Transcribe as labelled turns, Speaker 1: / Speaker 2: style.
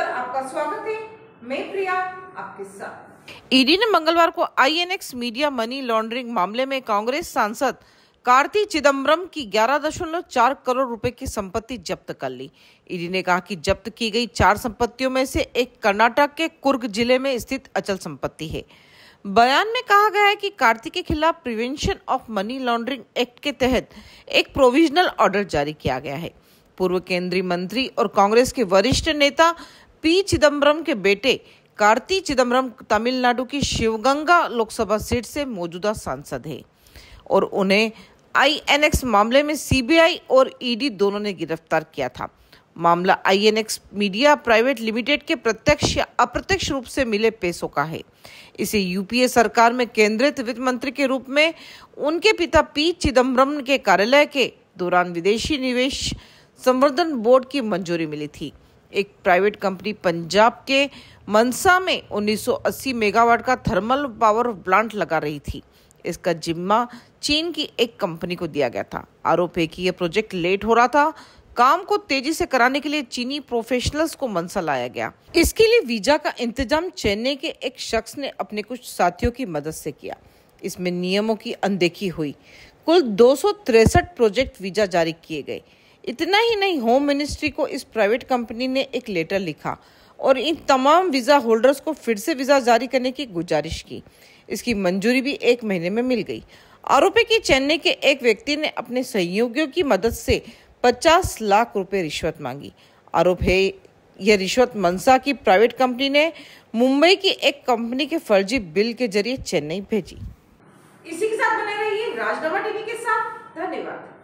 Speaker 1: पर आपका स्वागत है मैं प्रिया आपके साथ ईडी ने मंगलवार को आईएनएक्स मीडिया मनी लॉन्ड्रिंग मामले में कांग्रेस सांसद कार्ति चिदम्बरम की 11.4 करोड़ रुपए की संपत्ति जब्त कर ली ईडी ने कहा कि जब्त की गई चार संपत्तियों में से एक कर्नाटक के कुर्ग जिले में स्थित अचल संपत्ति है बयान में कहा गया है कि कार्ति के खिलाफ prevention of money laundering act के तहत एक प्रोविजनल ऑर्डर जारी किया गया है पूर्व केंद्रीय मंत्री और कांग्रेस के वरिष्ठ नेता पी चिदम्बरम के बेटे कार्ति चिदम्बरम तमिलनाडु की शिवगंगा लोकसभा सीट से मौजूदा सांसद हैं और उन्हें आईएनएक्स मामले में सीबीआई और ईडी दोनों ने गिरफ्तार किया था मामला आईएनएक्स मीडिया प्राइवेट लिमिटेड के प्रत्यक्ष या अप्रत्यक्ष रूप से मिले पैसों का है इसे यूपीए सरकार में केंद्रित वित्त मंत्री के रूप में उनके पिता पी चिदम्बरम के कार्यालय के दौरान विदेशी निवेश संवर्धन बोर्ड की मंजूरी मिली थी एक प्राइवेट कंपनी पंजाब के मनसा में 1980 मेगावाट का थर्मल पावर प्लांट लगा रही थी इसका जिम्मा चीन की एक कंपनी को दिया गया था आरोप है कि यह प्रोजेक्ट लेट हो रहा था काम को तेजी से कराने के लिए चीनी प्रोफेशनल्स को मनसा लाया गया इसके लिए वीजा का इंतजाम चेन्नई के एक शख्स ने अपने कुछ साथियों की मदद से किया इसमें नियमों की अनदेखी हुई कुल दो प्रोजेक्ट वीजा जारी किए गए इतना ही नहीं होम मिनिस्ट्री को इस प्राइवेट कंपनी ने एक लेटर लिखा और इन तमाम वीज़ा होल्डर्स को फिर से वीज़ा जारी करने की गुजारिश की इसकी मंजूरी भी एक महीने में मिल गई आरोप है कि चेन्नई के एक व्यक्ति ने अपने सहयोगियों की मदद से 50 लाख रुपए रिश्वत मांगी आरोप है यह रिश्वत मनसा की प्राइवेट कंपनी ने मुंबई की एक कंपनी के फर्जी बिल के जरिए चेन्नई भेजी इसी के साथ बने रहिए राजनामा टीवी के साथ धन्यवाद